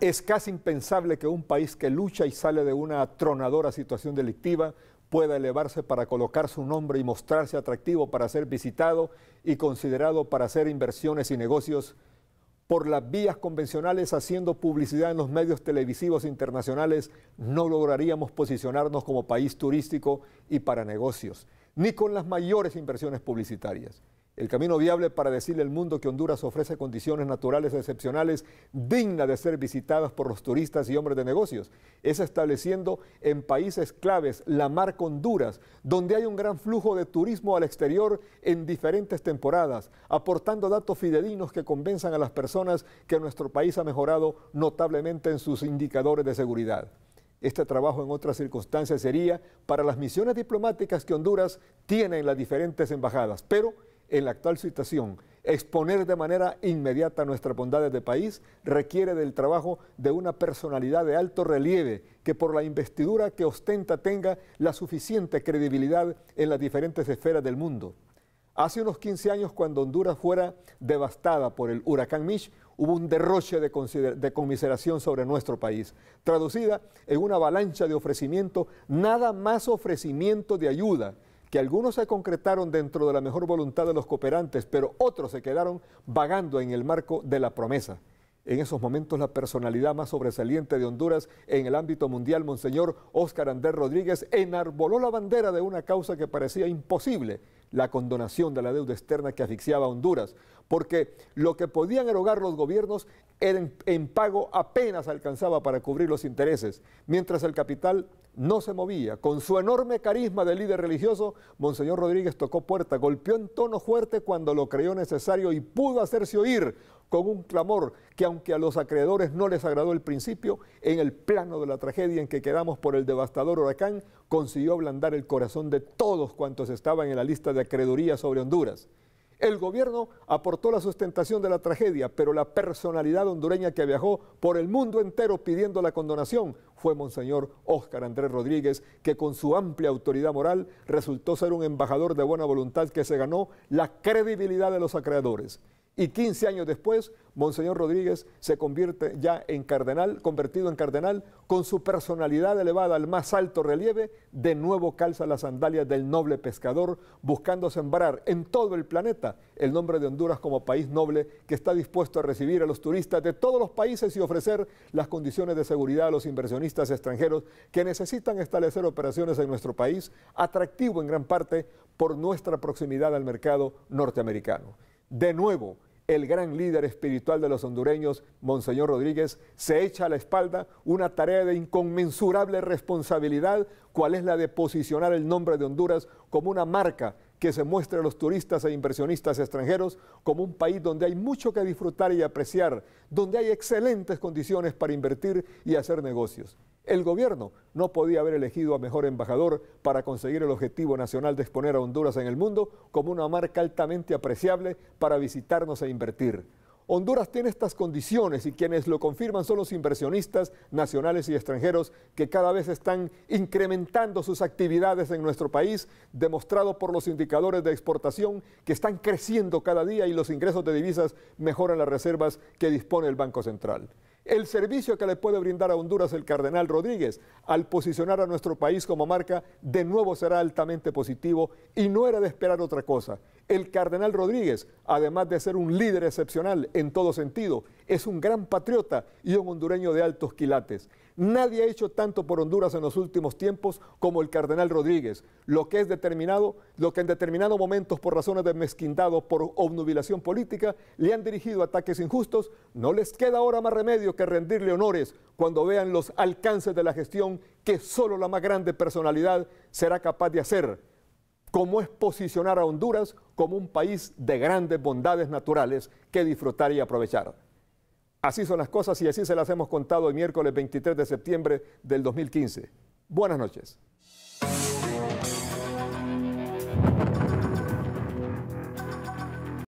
Es casi impensable que un país que lucha y sale de una atronadora situación delictiva pueda elevarse para colocar su nombre y mostrarse atractivo para ser visitado y considerado para hacer inversiones y negocios por las vías convencionales haciendo publicidad en los medios televisivos internacionales, no lograríamos posicionarnos como país turístico y para negocios, ni con las mayores inversiones publicitarias el camino viable para decirle al mundo que Honduras ofrece condiciones naturales excepcionales dignas de ser visitadas por los turistas y hombres de negocios es estableciendo en países claves la marca Honduras, donde hay un gran flujo de turismo al exterior en diferentes temporadas, aportando datos fidedignos que convenzan a las personas que nuestro país ha mejorado notablemente en sus indicadores de seguridad. Este trabajo en otras circunstancias sería para las misiones diplomáticas que Honduras tiene en las diferentes embajadas, pero en la actual situación, exponer de manera inmediata nuestras bondades de país requiere del trabajo de una personalidad de alto relieve que por la investidura que ostenta tenga la suficiente credibilidad en las diferentes esferas del mundo. Hace unos 15 años, cuando Honduras fuera devastada por el huracán Mitch, hubo un derroche de, de, conmiseración sobre nuestro país, traducida en una avalancha de ofrecimiento, nada más ofrecimiento de ayuda que algunos se concretaron dentro de la mejor voluntad de los cooperantes, pero otros se quedaron vagando en el marco de la promesa. En esos momentos la personalidad más sobresaliente de Honduras en el ámbito mundial, Monseñor Óscar Andrés Rodríguez, enarboló la bandera de una causa que parecía imposible, la condonación de la deuda externa que asfixiaba a Honduras, porque lo que podían erogar los gobiernos en pago apenas alcanzaba para cubrir los intereses, mientras el capital no se movía. Con su enorme carisma de líder religioso, Monseñor Rodríguez tocó puerta, golpeó en tono fuerte cuando lo creyó necesario y pudo hacerse oír con un clamor que aunque a los acreedores no les agradó el principio, en el plano de la tragedia en que quedamos por el devastador huracán, consiguió ablandar el corazón de todos cuantos estaban en la lista de acreeduría sobre Honduras. El gobierno aportó la sustentación de la tragedia, pero la personalidad hondureña que viajó por el mundo entero pidiendo la condonación fue Monseñor Óscar Andrés Rodríguez, que con su amplia autoridad moral resultó ser un embajador de buena voluntad que se ganó la credibilidad de los acreedores y 15 años después, Monseñor Rodríguez se convierte ya en cardenal, convertido en cardenal, con su personalidad elevada al más alto relieve, de nuevo calza las sandalias del noble pescador, buscando sembrar en todo el planeta el nombre de Honduras como país noble que está dispuesto a recibir a los turistas de todos los países y ofrecer las condiciones de seguridad a los inversionistas extranjeros que necesitan establecer operaciones en nuestro país, atractivo en gran parte por nuestra proximidad al mercado norteamericano de nuevo, el gran líder espiritual de los hondureños, Monseñor Rodríguez, se echa a la espalda una tarea de inconmensurable responsabilidad, cual es la de posicionar el nombre de Honduras como una marca que se muestre a los turistas e inversionistas extranjeros como un país donde hay mucho que disfrutar y apreciar, donde hay excelentes condiciones para invertir y hacer negocios. El gobierno no podía haber elegido a mejor embajador para conseguir el objetivo nacional de exponer a Honduras en el mundo como una marca altamente apreciable para visitarnos e invertir. Honduras tiene estas condiciones y quienes lo confirman son los inversionistas nacionales y extranjeros que cada vez están incrementando sus actividades en nuestro país, demostrado por los indicadores de exportación que están creciendo cada día y los ingresos de divisas mejoran las reservas que dispone el Banco Central el servicio que le puede brindar a Honduras el cardenal Rodríguez al posicionar a nuestro país como marca de nuevo será altamente positivo y no era de esperar otra cosa. El cardenal Rodríguez, además de ser un líder excepcional en todo sentido, es un gran patriota y un hondureño de altos quilates. Nadie ha hecho tanto por Honduras en los últimos tiempos como el cardenal Rodríguez, lo que es determinado, lo que en determinados momentos por razones de mezquindad o por obnubilación política le han dirigido ataques injustos, no les queda ahora más remedio que rendirle honores cuando vean los alcances de la gestión que solo la más grande personalidad será capaz de hacer cómo es posicionar a Honduras como un país de grandes bondades naturales que disfrutar y aprovechar. Así son las cosas y así se las hemos contado el miércoles 23 de septiembre del 2015. Buenas noches.